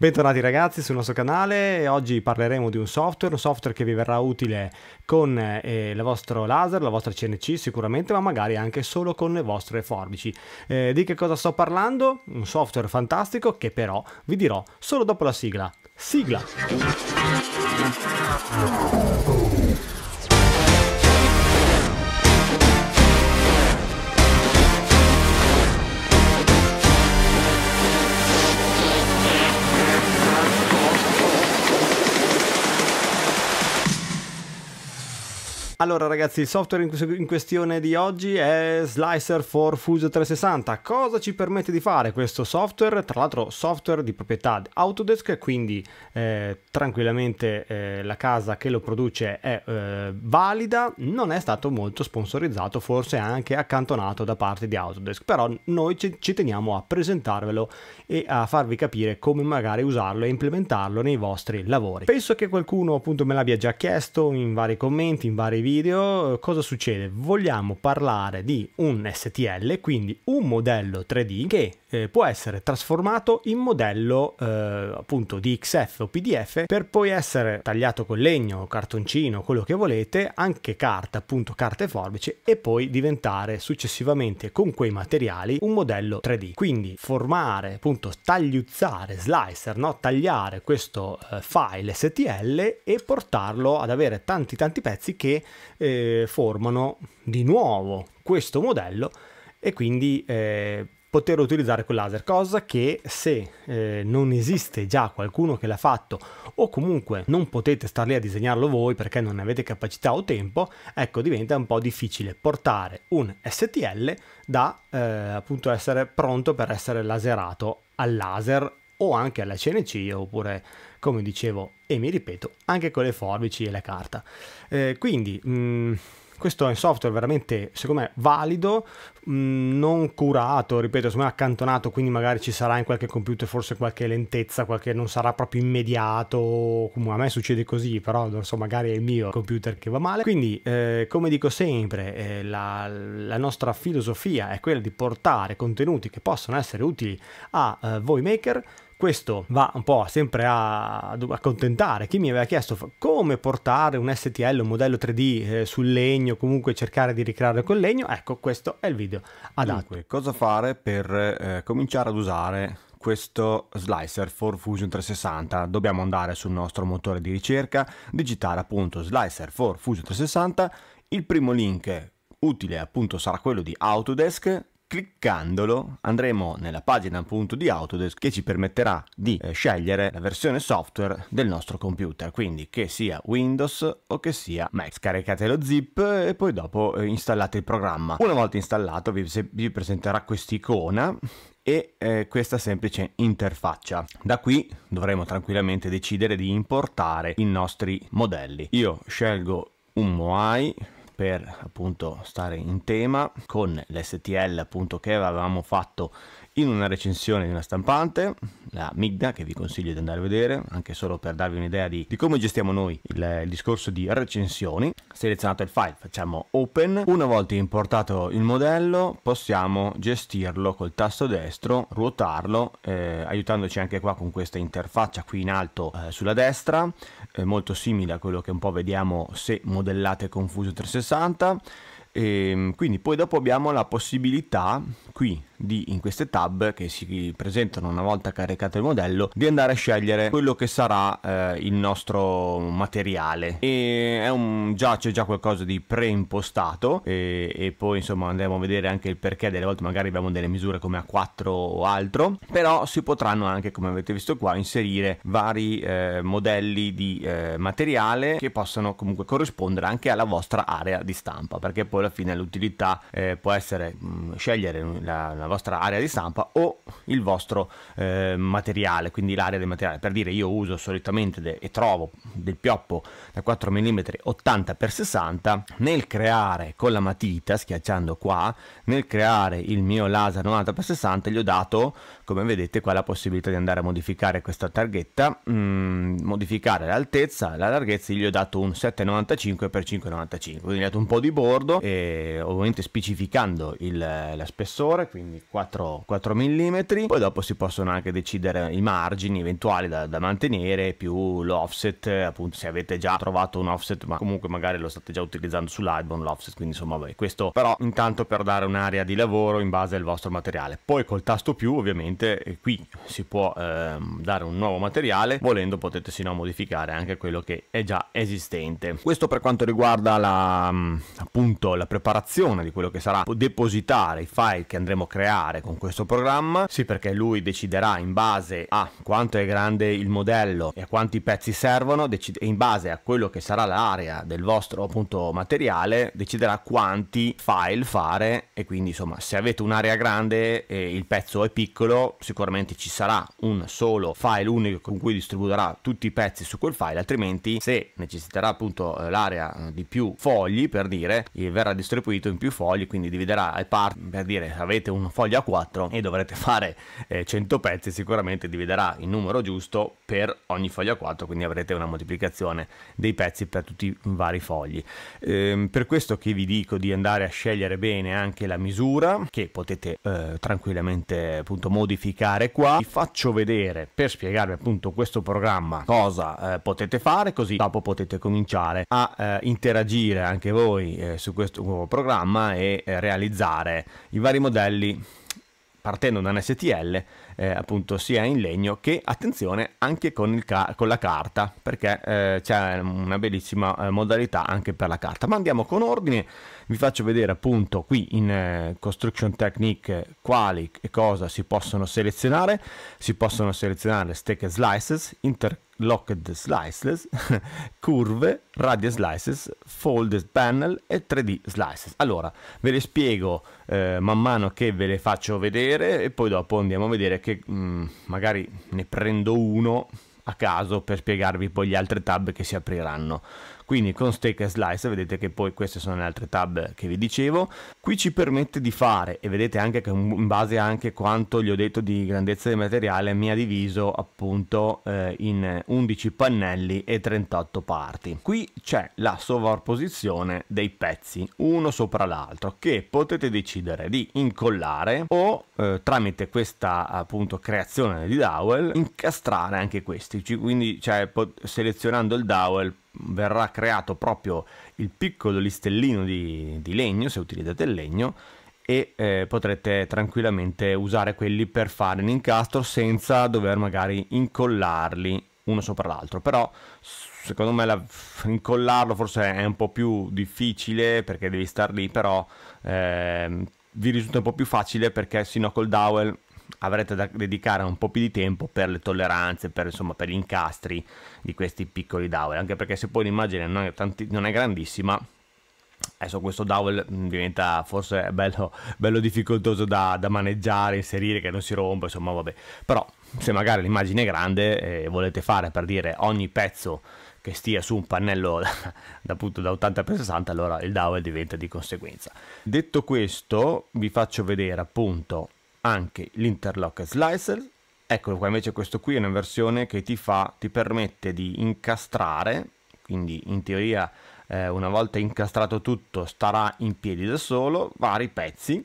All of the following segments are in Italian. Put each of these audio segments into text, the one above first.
Bentornati ragazzi sul nostro canale, oggi parleremo di un software, un software che vi verrà utile con eh, il vostro laser, la vostra CNC sicuramente, ma magari anche solo con le vostre forbici. Eh, di che cosa sto parlando? Un software fantastico che però vi dirò solo dopo la sigla. Sigla! Allora ragazzi, il software in questione di oggi è Slicer for Fuse 360. Cosa ci permette di fare questo software? Tra l'altro software di proprietà Autodesk, quindi eh, tranquillamente eh, la casa che lo produce è eh, valida, non è stato molto sponsorizzato, forse anche accantonato da parte di Autodesk, però noi ci, ci teniamo a presentarvelo e a farvi capire come magari usarlo e implementarlo nei vostri lavori. Penso che qualcuno appunto me l'abbia già chiesto in vari commenti, in vari video video cosa succede? Vogliamo parlare di un STL, quindi un modello 3D che eh, può essere trasformato in modello eh, appunto di XF o PDF per poi essere tagliato con legno, cartoncino, quello che volete, anche carta, appunto carta e forbice e poi diventare successivamente con quei materiali un modello 3D. Quindi formare, appunto tagliuzzare, slicer, no? tagliare questo eh, file STL e portarlo ad avere tanti tanti pezzi che eh, formano di nuovo questo modello e quindi eh, poter utilizzare quel laser, cosa che se eh, non esiste già qualcuno che l'ha fatto o comunque non potete star lì a disegnarlo voi perché non ne avete capacità o tempo, ecco diventa un po' difficile portare un STL da eh, appunto essere pronto per essere laserato al laser o anche alla CNC oppure come dicevo e mi ripeto anche con le forbici e la carta eh, quindi mh, mm, questo è un software veramente secondo me valido mh, mm, non curato ripeto secondo me accantonato quindi magari ci sarà in qualche computer forse qualche lentezza qualche non sarà proprio immediato a me succede così però non so magari è il mio computer che va male quindi eh, come dico sempre eh, la, la, nostra filosofia è quella di portare contenuti che possono essere utili a eh, voi maker questo va un po' sempre a, accontentare chi mi aveva chiesto come portare un STL, un modello 3D eh, sul legno, comunque cercare di ricreare col legno. Ecco, questo è il video adatto. Dunque, cosa fare per eh, cominciare ad usare questo slicer for Fusion 360 dobbiamo andare sul nostro motore di ricerca digitare appunto slicer for Fusion 360 il primo link utile appunto sarà quello di Autodesk Cliccandolo andremo nella pagina appunto di Autodesk che ci permetterà di eh, scegliere la versione software del nostro computer, quindi che sia Windows o che sia Mac. Scaricate lo zip e poi dopo eh, installate il programma. Una volta installato vi, vi presenterà quest'icona e eh, questa semplice interfaccia. Da qui dovremo tranquillamente decidere di importare i nostri modelli. Io scelgo un Moai per appunto stare in tema con l'STL appunto che avevamo fatto in una recensione di una stampante, la Migda, che vi consiglio di andare a vedere, anche solo per darvi un'idea di, di, come gestiamo noi il, il, discorso di recensioni. Selezionato il file, facciamo open. Una volta importato il modello, possiamo gestirlo col tasto destro, ruotarlo, eh, aiutandoci anche qua con questa interfaccia qui in alto eh, sulla destra eh, molto simile a quello che un po' vediamo se modellate con Fuso 360 e ehm, quindi poi dopo abbiamo la possibilità qui di, in queste tab che si presentano una volta caricato il modello di andare a scegliere quello che sarà eh, il nostro materiale e un, già c'è già qualcosa di preimpostato e, e, poi insomma andremo a vedere anche il perché delle volte magari abbiamo delle misure come A4 o altro però si potranno anche come avete visto qua inserire vari eh, modelli di eh, materiale che possano comunque corrispondere anche alla vostra area di stampa perché poi poi alla fine l'utilità eh, può essere mh, mm, scegliere la, la, vostra area di stampa o il vostro eh, materiale, quindi l'area del materiale. Per dire io uso solitamente de, e trovo del pioppo da 4 mm 80x60, nel creare con la matita, schiacciando qua, nel creare il mio laser 90x60 gli ho dato, come vedete qua, la possibilità di andare a modificare questa targhetta, mh, mm, modificare l'altezza, la larghezza, gli ho dato un 7,95x5,95, quindi ho dato un po' di bordo eh, ovviamente specificando il, la spessore, quindi 4, 4, mm, poi dopo si possono anche decidere i margini eventuali da, da mantenere, più l'offset, appunto se avete già trovato un offset, ma comunque magari lo state già utilizzando sull'album l'offset, quindi insomma vabbè, questo però intanto per dare un'area di lavoro in base al vostro materiale. Poi col tasto più ovviamente eh, qui si può ehm, dare un nuovo materiale, volendo potete sino modificare anche quello che è già esistente. Questo per quanto riguarda la, mm, appunto la preparazione di quello che sarà depositare i file che andremo a creare con questo programma, sì perché lui deciderà in base a quanto è grande il modello e a quanti pezzi servono, decide, in base a quello che sarà l'area del vostro appunto materiale, deciderà quanti file fare e quindi insomma se avete un'area grande e il pezzo è piccolo sicuramente ci sarà un solo file unico con cui distribuirà tutti i pezzi su quel file, altrimenti se necessiterà appunto eh, l'area di più fogli per dire verrà verrà distribuito in più fogli, quindi dividerà ai parti, per dire avete un foglio a 4 e dovrete fare eh, 100 pezzi, sicuramente dividerà il numero giusto per ogni foglio a 4, quindi avrete una moltiplicazione dei pezzi per tutti i vari fogli. Eh, per questo che vi dico di andare a scegliere bene anche la misura, che potete eh, tranquillamente appunto modificare qua. Vi faccio vedere per spiegarvi appunto questo programma cosa eh, potete fare, così dopo potete cominciare a eh, interagire anche voi eh, su questo questo programma e eh, realizzare i vari modelli partendo da un STL eh, appunto sia in legno che attenzione anche con, ca con la carta perché eh, c'è una bellissima eh, modalità anche per la carta ma andiamo con ordine vi faccio vedere appunto qui in eh, construction technique quali e cosa si possono selezionare si possono selezionare stack and slices inter locked slices, curve, radial slices, folded panel e 3D slices. Allora, ve le spiego eh, man mano che ve le faccio vedere e poi dopo andiamo a vedere che mh, mm, magari ne prendo uno a caso per spiegarvi poi gli altri tab che si apriranno. Quindi con Steak and Slice vedete che poi queste sono le altre tab che vi dicevo. Qui ci permette di fare e vedete anche che in base anche a quanto gli ho detto di grandezza del materiale mi ha diviso appunto eh, in 11 pannelli e 38 parti. Qui c'è la sovrapposizione dei pezzi uno sopra l'altro che potete decidere di incollare o eh, tramite questa appunto creazione di dowel incastrare anche questi quindi cioè, selezionando il dowel verrà creato proprio il piccolo listellino di, di legno, se utilizzate il legno, e eh, potrete tranquillamente usare quelli per fare un incastro senza dover magari incollarli uno sopra l'altro però secondo me la, incollarlo forse è un po' più difficile perché devi star lì però eh, vi risulta un po' più facile perché sino col dowel avrete da dedicare un po' più di tempo per le tolleranze, per, insomma, per gli incastri di questi piccoli dowel, anche perché se poi l'immagine non è, tanti, non è grandissima, Adesso questo dowel mm, diventa forse bello, bello difficoltoso da, da, maneggiare, inserire, che non si rompa, insomma vabbè. Però se magari l'immagine è grande e eh, volete fare per dire ogni pezzo che stia su un pannello da, appunto da 80x60, allora il dowel diventa di conseguenza. Detto questo vi faccio vedere appunto anche l'interlock slicer. Eccolo qua, invece questo qui è una versione che ti, fa, ti permette di incastrare, quindi in teoria eh, una volta incastrato tutto starà in piedi da solo, vari pezzi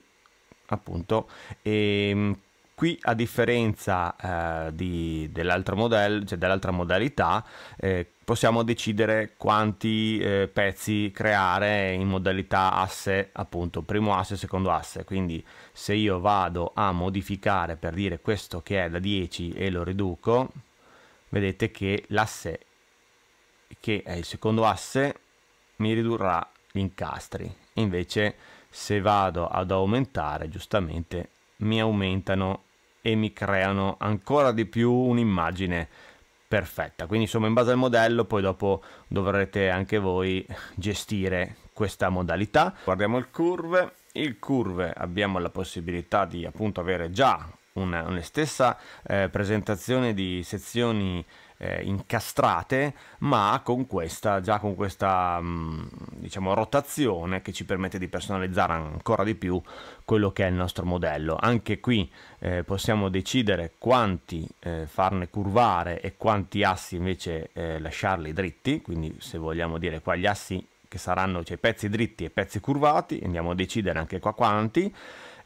appunto e ehm, Qui a differenza eh, di, dell'altra, model, cioè dell'altra modalità eh, possiamo decidere quanti eh, pezzi creare in modalità asse appunto primo asse secondo asse quindi se io vado a modificare per dire questo che è da 10 e lo riduco vedete che l'asse che è il secondo asse mi ridurrà gli incastri invece se vado ad aumentare giustamente mi aumentano e mi creano ancora di più un'immagine perfetta. Quindi insomma in base al modello poi dopo dovrete anche voi gestire questa modalità. Guardiamo il curve. Il curve abbiamo la possibilità di appunto avere già una, una stessa eh, presentazione di sezioni eh, incastrate, ma con questa, già con questa mh, mm, diciamo, rotazione che ci permette di personalizzare ancora di più quello che è il nostro modello. Anche qui eh, possiamo decidere quanti eh, farne curvare e quanti assi invece eh, lasciarli dritti, quindi se vogliamo dire qua gli assi che saranno cioè, pezzi dritti e pezzi curvati, andiamo a decidere anche qua quanti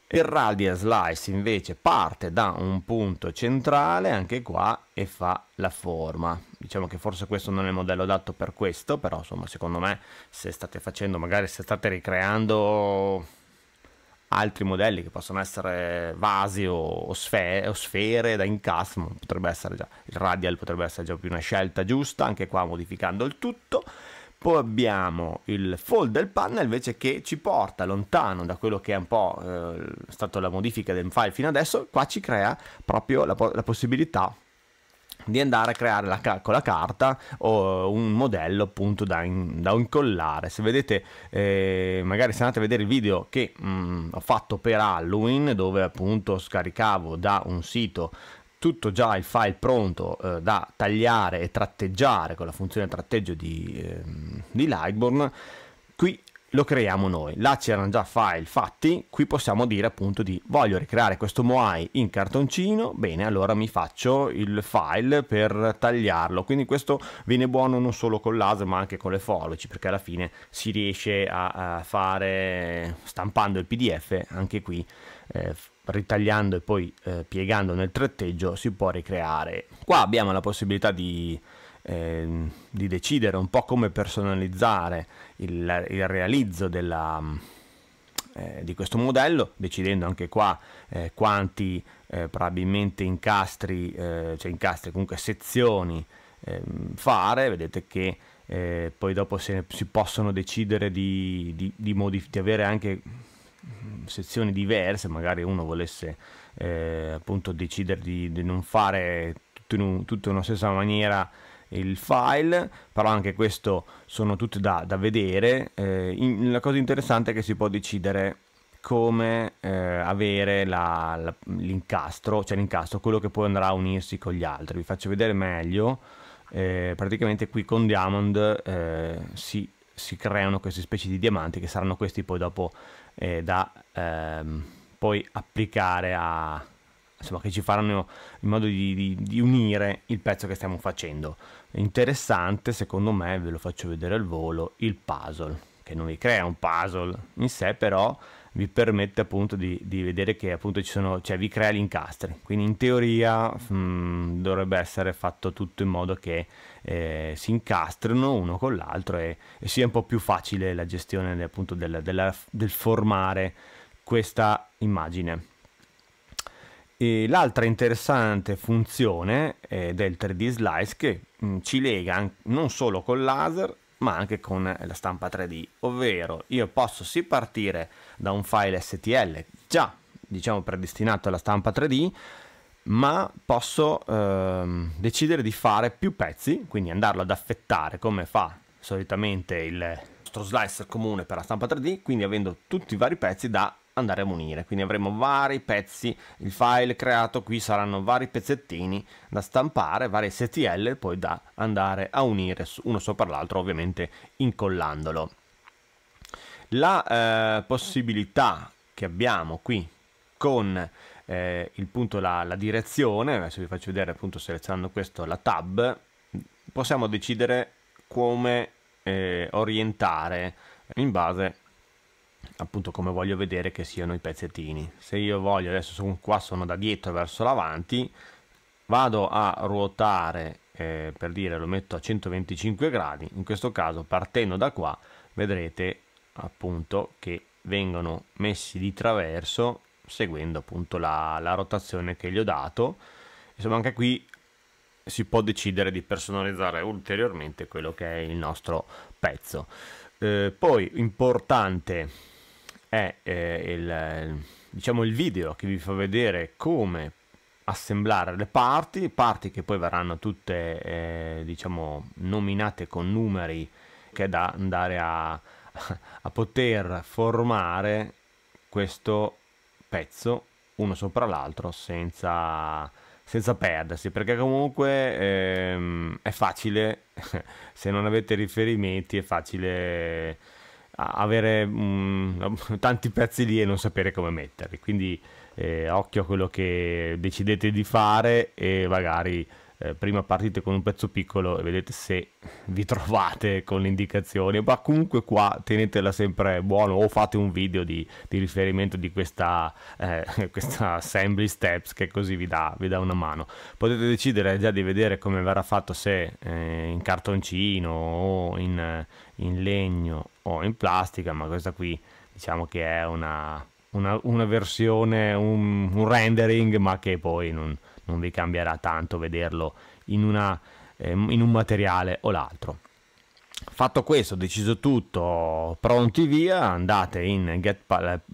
il radial slice invece parte da un punto centrale anche qua e fa la forma. Diciamo che forse questo non è il modello adatto per questo, però insomma secondo me se state facendo, magari se state ricreando altri modelli che possono essere vasi o, o, sfere, o sfere da incastro, potrebbe essere già, il radial potrebbe essere già più una scelta giusta, anche qua modificando il tutto poi abbiamo il fold del panel invece che ci porta lontano da quello che è un po' eh, stata la modifica del file fino adesso, qua ci crea proprio la, la possibilità di andare a creare la, con la carta o un modello appunto da, in, da incollare se vedete eh, magari se andate a vedere il video che mh, mm, ho fatto per Halloween dove appunto scaricavo da un sito tutto già il file pronto eh, da tagliare e tratteggiare con la funzione tratteggio di, eh, di Lightborn, qui lo creiamo noi. Là c'erano già file fatti, qui possiamo dire appunto di voglio ricreare questo Moai in cartoncino, bene allora mi faccio il file per tagliarlo, quindi questo viene buono non solo con l'AS ma anche con le folici perché alla fine si riesce a, a fare stampando il PDF anche qui. Eh, ritagliando e poi eh, piegando nel tratteggio si può ricreare. Qua abbiamo la possibilità di, eh, di decidere un po' come personalizzare il, il realizzo della, eh, di questo modello, decidendo anche qua eh, quanti eh, probabilmente incastri, eh, cioè incastri, comunque sezioni ehm, fare, vedete che poi dopo se, si possono decidere di, di, di, di avere anche sezioni diverse, magari uno volesse eh, appunto decidere di, di, non fare tutto in, un, tutto in una stessa maniera il file, però anche questo sono tutte da, da vedere. Eh, in, la cosa interessante è che si può decidere come eh, avere la, la, l'incastro, cioè l'incastro, quello che poi andrà a unirsi con gli altri. Vi faccio vedere meglio. Eh, praticamente qui con Diamond eh, si si creano queste specie di diamanti che saranno questi poi dopo eh, da ehm, poi applicare a insomma che ci faranno in modo di, di, di, unire il pezzo che stiamo facendo interessante secondo me ve lo faccio vedere al volo il puzzle che non vi crea un puzzle in sé però vi permette appunto di, di vedere che appunto ci sono cioè vi crea gli incastri quindi in teoria mh, mm, dovrebbe essere fatto tutto in modo che eh, si incastrano uno con l'altro e, e, sia un po' più facile la gestione appunto del, della, del formare questa immagine. E l'altra interessante funzione eh, del 3D Slice che mh, mm, ci lega non solo con laser ma anche con la stampa 3D, ovvero io posso sì partire da un file STL già diciamo predestinato alla stampa 3D ma posso ehm, decidere di fare più pezzi, quindi andarlo ad affettare come fa solitamente il nostro slicer comune per la stampa 3D, quindi avendo tutti i vari pezzi da andare a munire, quindi avremo vari pezzi, il file creato qui saranno vari pezzettini da stampare, vari STL poi da andare a unire uno sopra l'altro ovviamente incollandolo. La eh, possibilità che abbiamo qui con eh, il punto, la, la, direzione, adesso vi faccio vedere appunto selezionando questo la tab, possiamo decidere come eh, orientare in base appunto come voglio vedere che siano i pezzettini. Se io voglio, adesso sono, qua sono da dietro verso l'avanti, vado a ruotare eh, per dire lo metto a 125 gradi, in questo caso partendo da qua vedrete appunto che vengono messi di traverso seguendo appunto la, la rotazione che gli ho dato. Insomma, anche qui si può decidere di personalizzare ulteriormente quello che è il nostro pezzo. Eh, poi importante è eh, il, diciamo il video che vi fa vedere come assemblare le parti, parti che poi verranno tutte eh, diciamo nominate con numeri che è da andare a, a poter formare questo pezzo uno sopra l'altro senza, senza, perdersi perché comunque ehm, è facile se non avete riferimenti è facile avere mh, mm, tanti pezzi lì e non sapere come metterli quindi eh, occhio a quello che decidete di fare e magari eh, prima partite con un pezzo piccolo e vedete se vi trovate con le indicazioni, ma comunque qua tenetela sempre buono o fate un video di, di riferimento di questa, eh, questa, assembly steps che così vi dà, vi dà, una mano. Potete decidere già di vedere come verrà fatto se eh, in cartoncino o in, in legno o in plastica, ma questa qui diciamo che è una... Una, una, versione, un, un, rendering, ma che poi non, non vi cambierà tanto vederlo in, una, eh, in un materiale o l'altro. Fatto questo, deciso tutto, pronti via, andate in Get,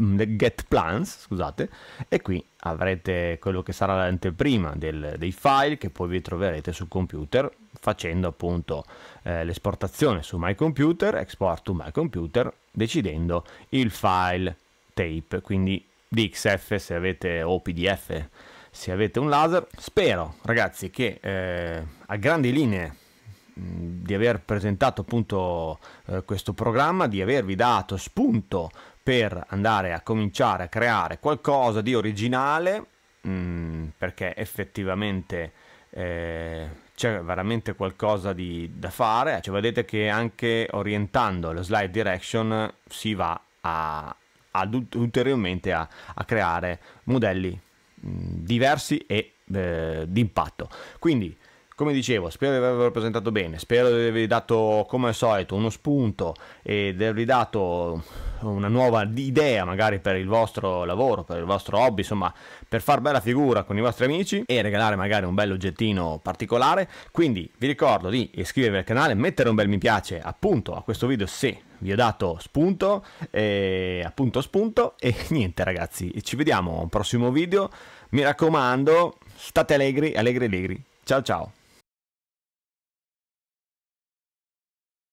mm, get Plans, scusate, e qui avrete quello che sarà l'anteprima del, dei file che poi vi troverete sul computer facendo appunto eh, l'esportazione su My Computer, Export to My Computer, decidendo il file tape, quindi DXF se avete o PDF se avete un laser. Spero ragazzi che eh, a grandi linee di aver presentato appunto eh, questo programma, di avervi dato spunto per andare a cominciare a creare qualcosa di originale, mh, perché effettivamente eh, c'è veramente qualcosa di, da fare, cioè, vedete che anche orientando lo slide direction si va a, ad ulteriormente a, a creare modelli diversi e eh, d'impatto. Quindi come dicevo, spero di avervi rappresentato bene, spero di avervi dato come al solito uno spunto e di avervi dato una nuova idea magari per il vostro lavoro, per il vostro hobby, insomma, per far bella figura con i vostri amici e regalare magari un bel oggettino particolare. Quindi vi ricordo di iscrivervi al canale, mettere un bel mi piace appunto a questo video se vi ho dato spunto, eh, appunto spunto e niente ragazzi, ci vediamo al prossimo video. Mi raccomando, state allegri, allegri allegri. Ciao ciao.